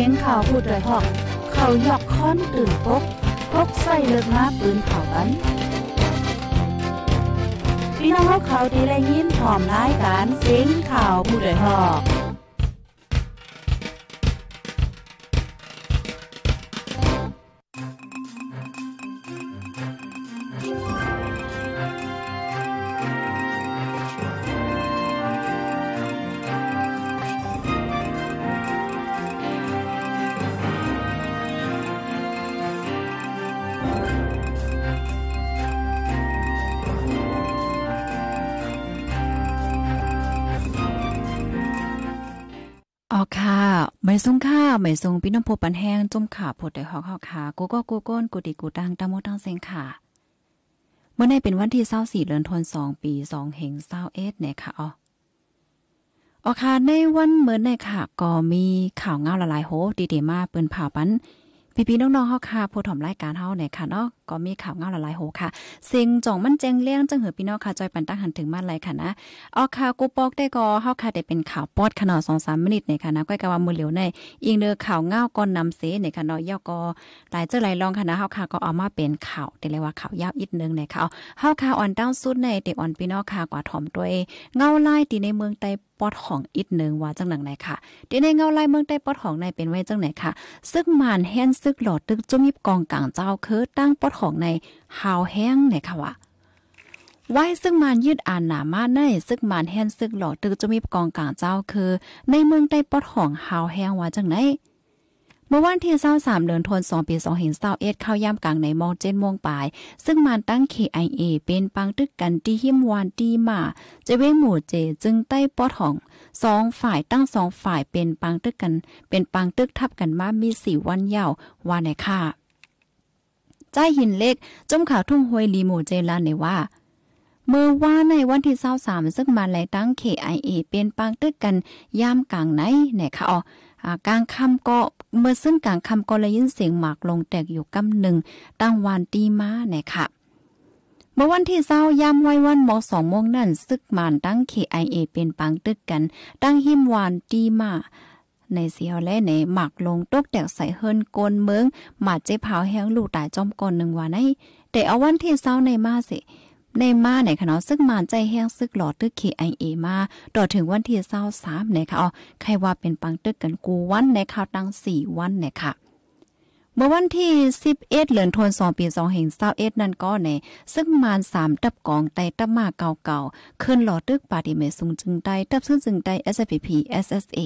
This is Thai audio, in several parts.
ียงข่าวพูดด้ยหอกเขายกค้อนตื่นปกพกใส่เลือกมาปืนเผาบันพี่น้องเขาี่ไดีแยินหอมร้ายการเสียงข่าวผู้ด้ยหอกสงค่าไม่ทรงพี่น้องพบปันแห้งจมขาผดได้หอกหอกขากูก็กูก้นกูดีกูตังตามมตังเซงขาเมื่อในเป็นวันที่เศร้าสี่เดือนทนสองปีสองเหงเศร้าเอ็ดเนี่ยค่ะอ๋อออค่ะในวันเมื่อในค่ะก็มีข่าวเงาละลายโหดีเดมาเปิ้นผ่าปันพี่พี่น้องๆเฮาค่ะผู้ถมรายการเฮาในค่ะเนาะก็มีข่าวเงาหลายๆโหค่ะเสียงจ่องมันแจงเลี้ยงจังหือพี่น้องค่ะจอยปันตั้งหันถึงมาเลยค่ะนะออข่วกูปอกได้ก็เฮาค่ะได้เป็นข่าวปอดขนาดสองสามมิิทเนี่ยค่ะนะก้อยกะว่ามือเหลียวในอิงเด้อข่าวเงาก่อนนำเสเนี่ยค่ะเนาะย่อก็หลายเจ้าหลายรองค่ะนะเฮาค่ะก็เอามาเป็นข่าวได่เลยว่าข่าวยาวอีกนึงเนี่ยค่ะเฮาค่ะอ่อนดาวสุดในเด็กอ่อนพี่น้องค่ะกว่าถอมด้วยเงาลายตีในเมืองไต้ปอดของอีกหนึ่งว่าจังหนังไหนค่ะเดี๋ยวในเงาลายเมืองใต้ปอดของในเป็นไว้จังไหนค่ะ ซึ่งมานแห้นซึกหลอดตึกจุมยิบกองกลางเจ้าคือ ตั้งปอดของในหาวแห้งไหนค่ะว่าไว้ซึ่งมันยืดอ่านหนามาใน ซึ่งมันแห้นซึกหลอดตึกจะมบกองกลางเจ้าคือ ในเมืองใต้ปอดของหาวแห้งว่าจังไหนเมื่อวันที่23เดือนธันวาคมปี2521เข้าย่ำกลางในมองเจนดมงปลายซึ่งมันตั้ง KIA เป็นปังตึกกัน ที่หิมวานตีมาจะเวงหมู่เจ จึงใต้ปอด้องสองฝ่ายตั้งสองฝ่ายเป็นปังตึกกัน เป็นปังตึกทับกันมา มีสี่วันยาววานในค่ะใจหินเล็กจมข่าวทุ่งห้วยลีหมู่เจลานในว่าเมื่อว่าในวันที่23ซึ่งมาแลตั้ง KIA เป็นปังตึกกันยามกลางไหนไหนค่ะอ๋อกลางค่าก็เมื่อซึ่งกลางค่าก็เลยยินเสียงหมากลงแตกอยู่กำหนึ่งตั้งวันตีมาีหนค่ะ เมื่อวันที่เศร้ายามไว้วันมสองโมงนั่น ซึกมานตั้ง KIA เป็นปังตึกกัน ตั้งหิมวานตีมาในเสียวและในหมักลงตกแตกใส่เฮิรนกนเมืองหมาดเจ้บเผาแห้งลูกตายจอมกอนหนึ่งวันไห้แต่เอาวันที่เศร้าในมาสิในมาในค่ะเนาะซึ่งมานใจแห้งซึกหลอดตึก KIA มาต่อถึงวันที่23นะคะอ๋อใครว่าเป็นปังตึกกันกูวันในข่าวตั้ง4 วันนะคะเมื่อวันที่11เดือนธันวาคมปี2 5ห่21นั่นก็ในซึ่งมาน 3 ตับกองไตตับมาเก่าๆขึ้นหลอดตึก ปาดิเมสุงจึงไตตับซึ่งจึงไต SPP SSA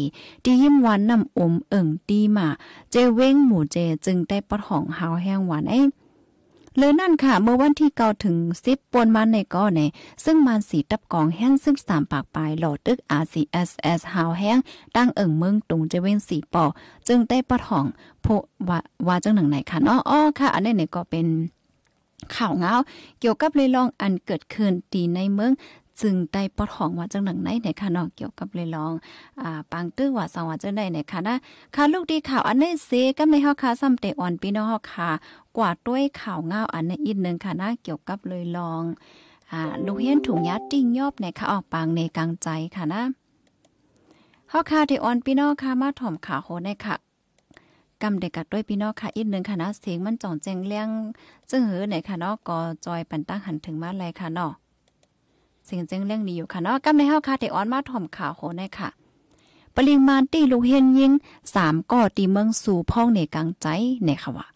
ดียิ้มวันนำอมเอิ่งดีมา เจเว้งหมู่เจจึงได้ปะห้องหาวแห้งหวานไอ้เลยนั่นค่ะ เมื่อวันที่เก้าถึงสิบปนมาในก้อในซึ่งมันสีตับกองแห้งซึ่งสามปากปลายหลอดตึก RCSS หาวแห้งตั้งเอิ่งเมืองตุงจะเว้นสีปอจึงได้ประท่องโพว่าว่าจังหนังไหนค่ะอ้ออ้อค่ะ อันนี้เนี่ยก็เป็นข่าวเงาเกี่ยวกับเรื่องอันเกิดขึ้นตีในเมืองจึงได้ปอดห้องว่าจังหนังไหนในค่ะเนาะเกี่ยวกับเลยลองอ่าปางตื้อว่าสังว่าจังได๋ในค่ะนะค่ะลูกดีข่าวอันนี้เซกำในเฮาค่ะซ้ำเตอ่อนพี่น้องเฮาค่ะ กว่าต้วยข่าวง้าวอันนี้อีกนึงค่ะนะเกี่ยวกับเลยลองอ่าลูกเฮียนถุงยัดติ่งยอบในค่ะออกปางในกลางใจค่ะนะเฮาค่ะที่อ่อนพี่น้องค่ะมาถ่อมข่าวโหในค่ะกำเด็กกัดด้วยพี่น้องค่ะอีกหนึ่งค่ะนะเสียงมันจ่องแจงเลี้ยงจึงหือในค่ะเนาะก็จอยปันตั้งหันถึงมาเลยค่ะเนาะสิ่งจึงเรื่องนี้อยู่ค่ะเนาะกำในห้าคาเตออนมาถ่อมข่าวโหในค่ะ ปริมาณตี้ลูกเฮนยิงสามก่อตีเมืองสู่พ่องในกลางใจในค่ะว่า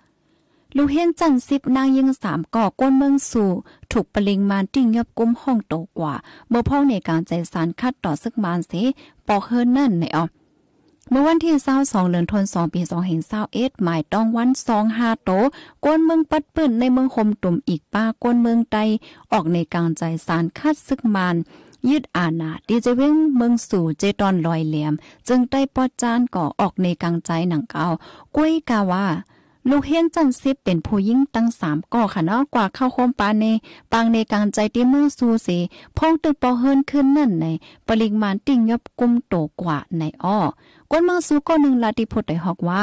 ลูกเฮนจันสิบนางยิงสามก่อก้นเมืองสู่ถูกปริงมาณติ้งยบกุ้มห้องโตกว่าเมื่อพ่องในกลางใจสารคัดต่อซึกมานเสปอกเฮินนั่นในออเมื่อวันที่เศร้าสองเดือนธันวาคมปีสองเห็นเศร้าเอ็ดหมายต้องวันสองฮาโตก้นเมืองปัดปื้นในเมืองคมตุ่มอีกป้าก้นเมืองใดออกในกลางใจสารคาดซึกมันยืดอาณาดีเจเว้งเมืองสู่เจตอนลอยเหลี่ยม จึงได้ปอดจานก่อออกในกลางใจหนังเกากุ้ยกาว่าลูกเฮียนจันซิบเป็นผู้ยิ่งตั้งสามก่อค่ะเนาะ กว่าเข้าโคมปาเนปางในกลางใจที่เมืองซูสสพงตึกปอเฮินขึ้นนั่นในปริมาณติ่งยบกุมโตกว่าในอ้อก้นเมืองซูก็หนึ่งลาติพดได้ฮอกว่า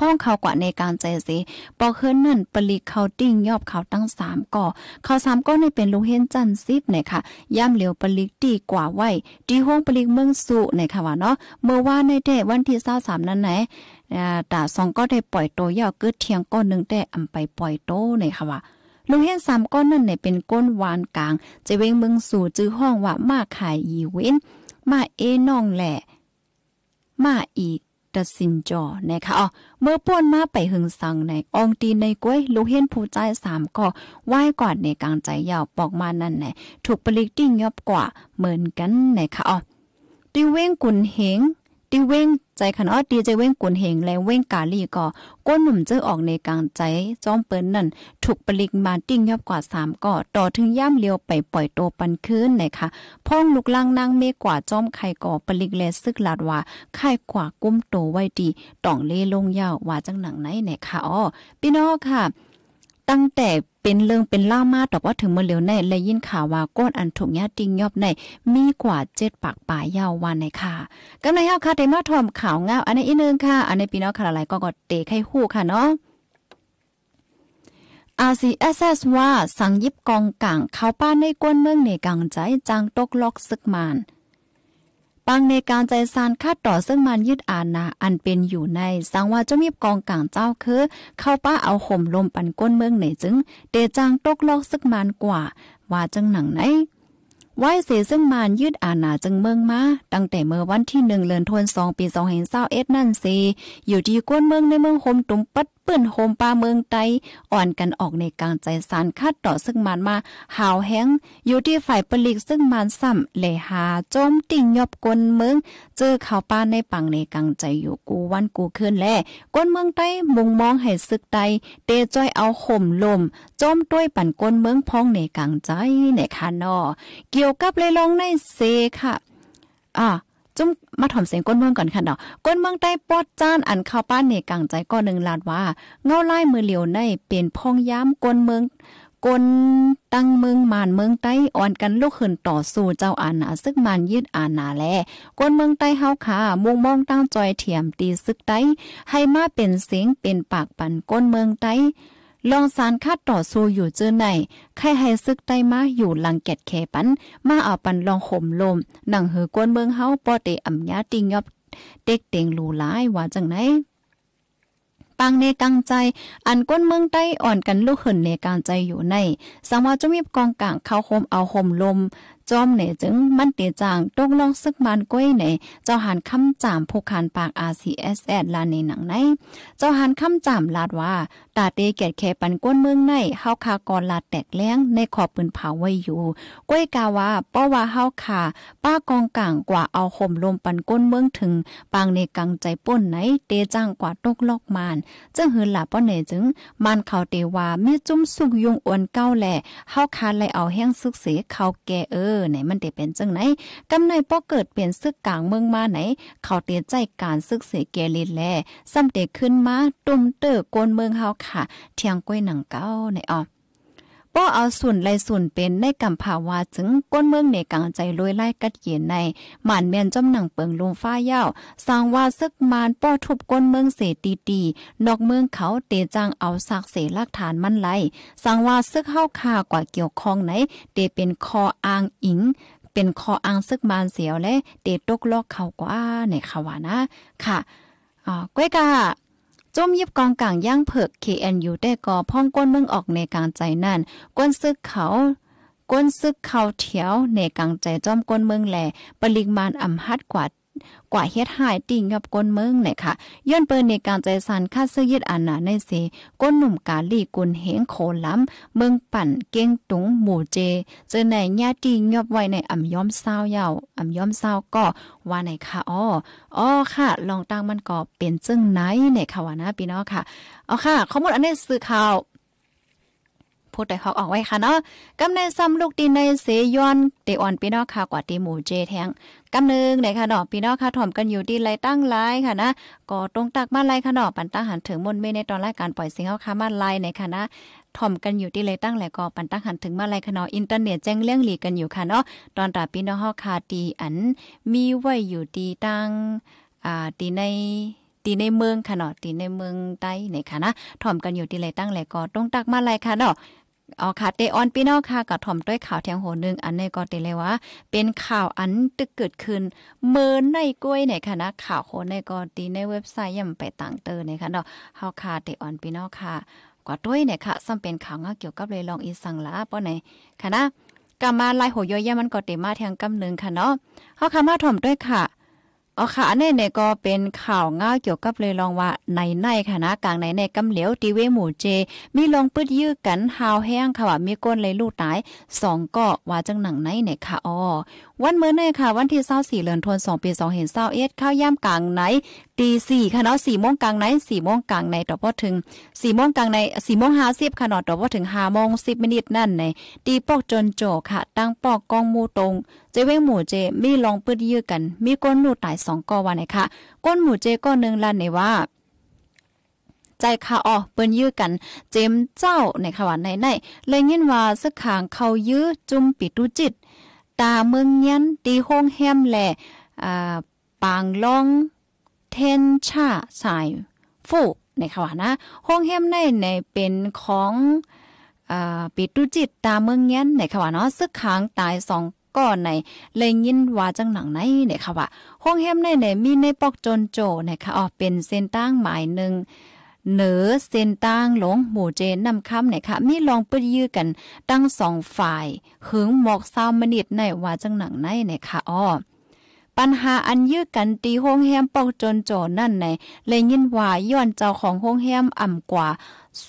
พ่องเขากว่าในการใจสิปอกเฮินนั่นปลีเขาติ้งยอบเขาตั้งสามก่อ เขาสามก่อในเป็นลูกเฮนจันซิบเนี่ยค่ะ ย่ำเหลียวปลีตีกว่าไหวตีห้องปลีเมืองสุเนี่ยค่ะว่าเนาะ เมื่อว่าในเดวันที่เศร้าสามนั้นไหนแต่สองก็ได้ปล่อยโตยาวก้ดเทียงก้อนหนึ่งได้อำไปปล่อยโตเลยค่ะว่า ลูกเฮนสามก้อนนั่นเนี่ยเป็นก้นวานกลาง จะเวงเมืองสู่จื้อห้องว่า มาขายอีเว้นมาเอน้องแหละมาอีตะสินจอนะคะอ๋อเมื่อป้วนมาไปหึงสังในอองตีในก้วย ลูกเฮ็นผู้ใจสามก็ไหว้กอดในกลางใจยาวปอกมานั่นแหะถูกปลิกติ้งยอบกว่าเหมือนกันนะคะอ๋อติเว้งกุนเหงตีเว้งใจขันอดตีใจเว้งกุนเหงและเว้งกาลีก็ก้นหนุ่มเจาออกในกลางใจจ้อมเปิ้นนั่นถูกปลิกมาติ้งยอบกว่าสามก่อต่อถึงย่ามเลียวไปปล่อยโตปันคืนนะคะพ้องลูกล่างนางเมกว่าจ้อมไข่ก่อปลิกแลซึกลาดว่าไข่กว่าก้มโตไว้ดีต่องเล่ลงยาวว่าจังหนังไหนนะค่ะอ๋อพี่น้องค่ะ ตั้งแต่เป็นเรื่องเป็นเล่ามาตอบว่าถึงเมื่อเร็วในและยินข่าวว่าก้นอันถูกญาติงยอบในมีกว่าเจ็ดปากป่ายาววันในค่ะกำไรเฮาค่ะได้มาทอมข่าวเงาอันนี้อีนึงค่ะ อันนี้พี่น้องค่ะหลายก็กดเตะไข้ฮู้ค่ะเนาะ RCSS ว่าสั่งยิบกองกลางเข้าป้าในกวนเมืองในกังใจจางตกล็อกซึกมานปังในการใจซานคาดต่อซึ่งมันยึดอานาอันเป็นอยู่ในสังว่าเจะมีกองกลางเจ้าคือเข้าป้าเอาห่มลมปันก้นเมืองไหนจึงเตจังตกลอกซึ่งมันกว่าว่าจังหนังไหนไหวเสซึ่งมานยืดอาณาจึงเมืองมา ตั้งแต่เมื่อวันที่หนึ่งเลือนทวนสองปีสองเห็นเศร้าเอ็ดนั่นเีอยู่ที่ก้นเมืองในเมืองคมตุมปัดปื้นโฮมป้าเมืองไต้อ่อนกันออกในกลางใจสารคาดต่อซึ่งมันมา หาวแห้งอยู่ที่ฝ่ายปลิกซึ่งมันซ้ำเลหาโจมติ่งยอบกนเมืองเจอข่าวป้าในปังในกลางใจอยู่กูวันกูคืนแลก้นเมืองไต้มุงมองให้ซึกไตเตจ้อยเอาข่มลมโจมต้วยปั่นก้นเมืองพองในกลางใจในคานนอเกี่ยวกับเลยลองในเซค่ะอ่าจุ้มมาถ่อมเสียงก้นเมืองก่อนค่ะเนาะก้นเมืองใต้ปอดจานอันข้าวป้านในกลางใจก้อนหนึ่งลาดว่า เงาไล่มือเหลียวในเปลี่ยนพองย้ำก้นเมือง ก้นตั้งเมืองมานเมืองใต้อ่อนกันลูกขึ้นต่อสู้เจ้าอาณาซึกมานยืดอาณาแลก้นเมืองใต้เฮาค่ะมุ่งมองตั้งจอยเถียมตีซึกใต้ให้มาเป็นเสียงเป็นปากปันก้นเมืองใต้ลองสารคาดต่อสู้อยู่เจอไหน ใครให้ซึกใต้มาอยู่หลังแกดแขปัน มาเอาปันลองข่มลม หนังเหือกวนเมืองเฮาปอเตอำญาติงยอบเด็กเต็งหลูหลายว่าจังไหนปังในกังใจ อันก้นเมืองใต้อ่อนกันลูกหินในการใจอยู่ในสังว่าจะมีกองกลางเข้าโคมเอาห่มลมจอมเน่จึงมันเตียจางตกลงซึกมันก้อยเน่เจ้าหันคำจามผู้ขานปาก RCSS ลานในหนังในเจ้าหันคำจามลาดว่าตาเตเกีแคปันก้นเมืองในเฮาคากอลาดแตกแล้งในขอบปืนเผาไว้อยู่ก้อยกาว่าป้อว่าเฮาคาป้ากองกลางกว่าเอาข่มลมปันก้นเมืองถึงปางในกังใจป่นไหนเตจางกว่าตกลอกมานจึงหือหลาป้อเนจึงมันเขาเตว่ามีจุ้มสุกยุงอ้วนเก้าแหล่เฮาคาไลเอาแห้งซึกเสเขาแกเอออไหนมันเดเป็นจังไหนกำในป้อเกิดเปลี่ยนซึกกลางเมืองมาไหน เขาเตียใจการซึกเสเกลิดแลซ้ำเตขึ้นมาตุ่มเตอโกนเมืองเฮาค่ะ เที่ยงก้วยหนังเก้าในออก้อเอาส่วนไลส่วนเป็นในกัมภาวาถึงก้นเมืองในกลางใจลอยไล่กัดเย็นในหมานแมนจอมหนังเปิงลมฟ้าเย้าสร้างว่าซึกมานป้อทุบก้นเมืองเสตีตีนอกเมืองเขา เตจังเอาศักเสลักฐานมันไหลสร้างว่าซึกเฮาคากว่าเกี่ยวข้องไหน เตเป็นคออ้างอิง เป็นคออ้างซึกมานเสียวและ เตตกลอกเขากว่าในขาวานะ ค่ะอ่าก้อยกาจมยิบกองกลางย่างเผิก KNU ได้ก่อพ่องก้นเมืองออกในกลางใจนั่นก้นซึกเขา ก้นซึกเขาเถียวในกลางใจจอมก้นเมืองแหล่ปริมาณอำฮัดกว่ากว่าเฮ็ดหายติ่งกับก้นเมืองเนี่ยค่ะย้อนเปิ้นในการใจสันค่าซื้อยึดอานาในเสก้นหนุ่มกาลีกุนเหงโคล้ำเมืองปั่นเก้งตุงหมู่เจเจอในญาติงอบไว้ในอ่ำย้อมเศร้ายาอ่ำย้อมเศร้าก็ว่าในค่ะอ้ออ้อค่ะ ลองตั้งมันก็เป็นจึงไหนเนี่ยค่ะว่านะพี่น้องค่ะเอาค่ะข้อมูลอันนี้สื่อข่าวพูดแต่เขาออกไว้ค่ะเนาะกำเนิดซ้ำลูกดินในเสยอนเตออนพี่น้องค่ะกว่าตีหมูเจแทงกำหนึงไหนค่ะเนาะพี่น้องค่ะถ่อมกันอยู่ดีไรตั้งไรค่ะนะก็ตรงตักมาไรค่ะเนาะปันตั้งหันถึงมนเมในตอนรายการปล่อยสิงเขาค่ะมาไรยในค่ะนะถ่อมกันอยู่ที่เลยตั้งแหละก็ปันตั้งหันถึงมาไลคนาะอินเทอร์เน็ตแจ้งเรื่องหลีกันอยู่ค่ะเนาะ ตอนตาพี่น้องเฮาคาตีอันมีไว้อยู่ดีตั้งอ่าตีในตีในเมืองค่ะเนาะตีในเมืองใต้ในค่ะนะถ่อมกันอยู่ที่เลยตั้งแหละก็ต้องตักมาไลค่ะเนาะอ๋อค่ะเตออนพี่น้องค่ะกระถ่อมด้วยข่าวเทียงโหนึงอันนี้ก็เตเลยว่า เป็นข่าวอันตึกเกิดขึ้นเมินในกล้วยในคณะข่าวโคในก็ดีในเว็บไซต์ย่าไปต่างเตอร์นค่ะเนาะเฮาค่ะเตออนพี่น้องค่ะกว่าด้วยในค่ะซ้ำเป็นข่าวเกี่ยวกับเลยลองอีสังละป้อในคณะนะกามาลายโหยอยมันก็เตมาแทงกำนึงค่ะเนาะเฮาค่ะมาถ่อมด้วยค่ะอ๋อค่ะอันนี้เนี่ยก็เป็นข่าวง่าเกี่ยวกับเลยลองว่าในในค่ะนะกลางในในกำเหลียวตีเวหมู่เจมีลองปืดยื้อกันหาวแห้งค่ะว่ามีก้นเลยลูกตายสองก็ว่าจังหนังไหนเนี่ยค่ะอ๋อวันเมื่อเนี่ยค่ะ วันที่เศร้าสี่เลือนทวนสองปีสองเห็นเศร้าเอ็ดข้าวย่ำกลางไหนตีสี่ค่ะเนาะสี่โมงกลางไหนสี่โมงกลางในต่อพอถึงสี่โมงกลางในสี่โมงห้าสิบค่ะเนาะต่อพอถึงห้าโมงสิบมินิทนั่นในตีปอกจนโจค่ะ ตั้งปอกกองมูตรงเจเว้งหมู่เจมีลองปืดยื้อกัน มีก้นหนูตายสองกอวันไหนค่ะ ก้นหมู่เจก้อนหนึ่งลันในว่า ใจค่ะอ๋อเปิ้นยื้อกัน เจมเจ้าในขวานในในเลยยินว่าสักขางเขายื้อจุ่มปิดตุจิตตาเมืองยันตีห้องแฮมแหละปางล่อง เทนชาสายฟูในคะว่านะห้องแฮมในในเป็นของปิตุจิตตาเมืองยันในคะว่าเนาะซึกค้างตายสองกนในเลยยินว่าจังหนังในในขคะว่าห้องแฮมในในมีในปอกจนโจในีค่ะอ๋อเป็นเส้นตั้งหมายหนึ่งเหนือเส้นตั้งหลงหมู่เจนนำคำเนี่ยค่ะมีลองปื้ยื้อกันตั้งสองฝ่ายหึงหมอกเศร้ามนิดในว่าจังหนังในเนี่ยค่ะอ้อปัญหาอันยื้อกันตีห้องแฮมปอกจนโจนั่นในเลยยินว่าย้อนเจ้าของห้องแฮมอ่ำกว่า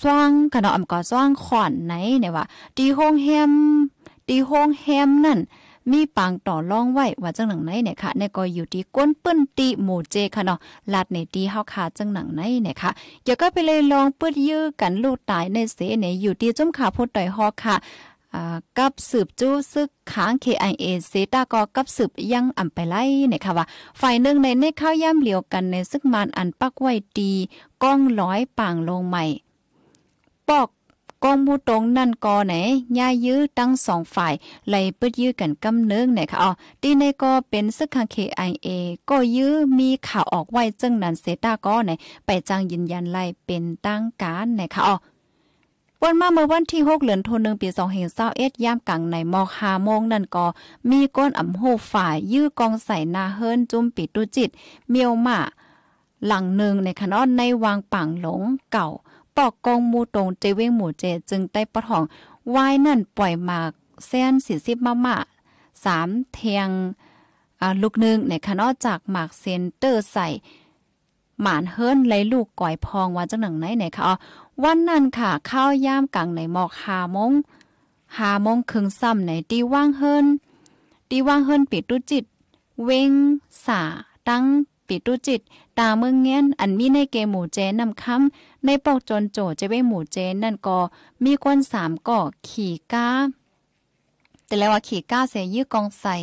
สว่างขนาดอ่ำกว่าสว่างขอนไหนเนี่ยว่าตีห้องแฮม ตีห้องแฮมนั่นมีปางต่อล่องไว้ว่าจังหนังไหนเนี่ยค่ะในก็อยู่ที่ก้นปื้นตีหมู่เจค่ะเนาะลาดในตีเฮาคาจังหนังไหนเนี่ยค่ะเดี๋ยวก็ไปเลยลองปื้ดยื้อกันลูกตายในเสเนี่ยอยู่ที่จุ่มขาพดต่อยฮอค่ะกับสืบจู้ซึกค้าง KIA เซตาก็กับสืบยังอำไปไล่เนี่ยค่ะว่าฝ่ายหนึ่งในในข้าวย่ำเหลียวกันในซึกมานอันปักไว้ดีก้องร้อยป่างลงใหม่ ปอกกองมูตรงนั่นกอไหนย่ายยื้อตั้งสองฝ่ายไหลปึดยื้อกันกำเนิงไหนค่ะอ๋อตีในกอเป็นซึกคังเคไอเอก็ยื้อมีข่าวออกไว้จึงนั้นเซต้ากอไหนไปจังยืนยันไล่เป็นตั้งการไหนค่ะอ๋อวันมาเมื่อวันที่6เหลือนทนหนึ่งปี2เห็นเศร้าเอ็ดย่ามกลางในมอกหาโมงนั่นก็มีก้นอ่ำโหฝ่าย ยื้อกองใส่นาเฮิรนจุ้มปิดตุจิต เมียวมาหลังหนึ่งในขนอนในวางป่างหลงเก่าตอกกองมูตรงเจเวงหมู่เจ จึงได้ปะทองวายนั่นปล่อยหมากแซนสีสิบมะมะสามเทียงลูกหนึ่งในคะนอจากหมากเซนเตอร์ใส่ หมานเฮิรนไหลลูกก่อยพองว่าจังหนังไหนไหนคะอวันนั้นค่ะข้าวย่ามกังในหมอกหามงหามงครึ่งซ้ำในตีว่างเฮิรนตีว่างเฮิรนปิดตุจิตเวงสา ตั้งปิดตุจิตตาเมืองเงี้ยนอันมีในเกหมู่เจนำคำในปอกจนโจเจเวหมู่เจนนั่นก็มีคนสามก่อขี่ก้า แต่แล้วว่าขี่ก้าเสยยื้อกองใส่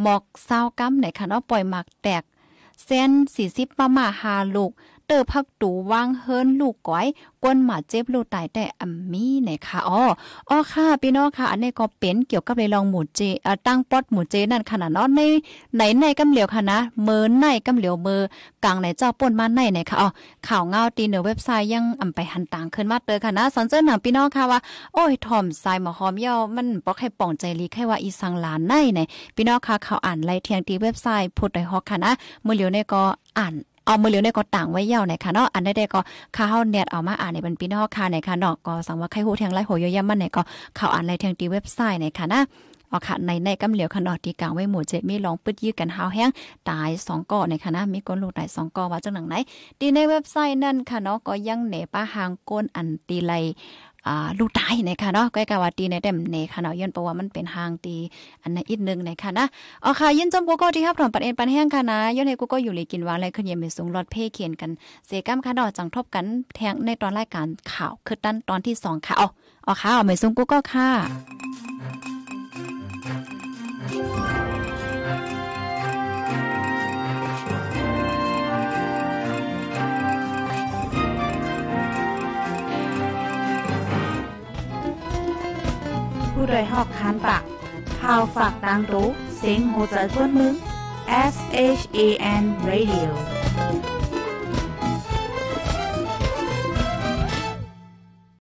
หมอกเศร้ากัมไหนคเนาะปล่อยหมักแตกเส้นสี่สิบมามาหาลูกเตอร์พักตูวางเฮินลูกก้อยกวนหมาเจ็บลูกตายแต่อัมมี่นะคะอ๋ออ๋อค่ะพี่น้องค่ะ อันนี้ก็เป็นเกี่ยวกับเลยลองหมูเจตั้งป๊อดหมูเจนั่นขนาดนอนในไหนในกำเหลียวค่ะนะเมินในกำเหลียวเมอกลางไหนเจ้าป่นมาในในค่ะอ๋อข่าวเงาตีเหนือเว็บไซต์ยังอำไปหันต่างขึ้นมาเตอค่ะนะสันเจ้าหนังพี่น้องค่ะว่า โอ้ยถ่อมรายหมอหอมเย่วมันบอกให้ป่องใจลีแค่ว่าอีสังหลานในใน พี่น้องค่ะข่าวอ่านไลเทียงตีเว็บไซต์พูดไดยฮอกค่ะนะเมื่อเหลียวในก็อ่านเอามือเหลียวในก็ต่างไว้เย่าไในค่ะเนาะอันใดๆก็ข้าวเน็ตเอามาอ่านในบรรพีนอกค่ะในค่ะเนาะก็สังว่าใครหูเทียงไรหัวยยะมันไหนก็ข่าวอ่านในเทียงตีเว็บไซต์ในค่ะนะอาค่ะในในกำเหลียวขนอดตีกลางไว้หมู่เจมีลองปึดยื้อกันหาวแห้งตายสองก่อในคณะมีก้นลูกตายสองก่อว่าจังหนังไหนดีในเว็บไซต์นั่นค่ะเนาะก็ยังเหนป้าหางก้นอันตีไลอ่าลูกตายในค่ะเนาะก้กาวาตีในเต็มในค่ะเนาะย้อนเพราะว่ามันเป็นห่างตีอันนั้นอีกนึงในค่ะนะ อ๋อค่ะยินจมกูก็ที่ครับถอนปันเอ็นปันแห้งค่ะนะย้อนให้กูก็อยู่เลยกินวางอะไรขึ้นเย็นเป็นสูงรอดเพ่เขียนกัน เสก้ามค่ะ ดอจังทบกันแทงในตอนรายการข่าวคือตันตอนที่สองค่ะ อ๋อ อ๋อค่ะ ไม่สูงกูก็ค่ะผู้โดยหอกคานปากพาวฝากดังรู้เสียงโหใจกวนมึง S H A N Radio